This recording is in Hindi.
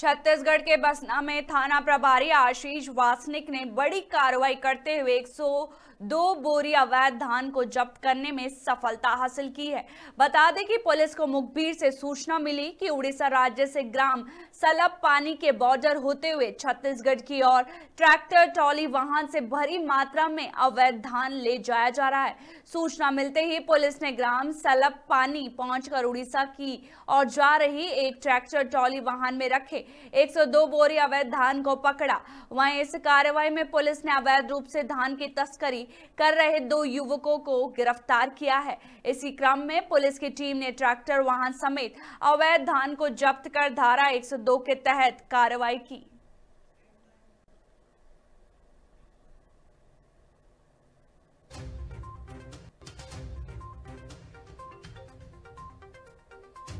छत्तीसगढ़ के बसना में थाना प्रभारी आशीष वासनिक ने बड़ी कार्रवाई करते हुए 102 बोरी अवैध धान को जब्त करने में सफलता हासिल की है बता दें कि पुलिस को मुखबिर से सूचना मिली कि उड़ीसा राज्य से ग्राम सलब पानी के बॉर्डर होते हुए छत्तीसगढ़ की ओर ट्रैक्टर ट्रॉली वाहन से भरी मात्रा में अवैध धान ले जाया जा रहा है सूचना मिलते ही पुलिस ने ग्राम सलब पानी पहुंचकर उड़ीसा की और जा रही एक ट्रैक्टर ट्रॉली वाहन में रखे 102 बोरी अवैध धान को पकड़ा वहीं इस कार्रवाई में पुलिस ने अवैध रूप से धान की तस्करी कर रहे दो युवकों को गिरफ्तार किया है इसी क्रम में पुलिस की टीम ने ट्रैक्टर वाहन समेत अवैध धान को जब्त कर धारा एक के तहत कार्रवाई की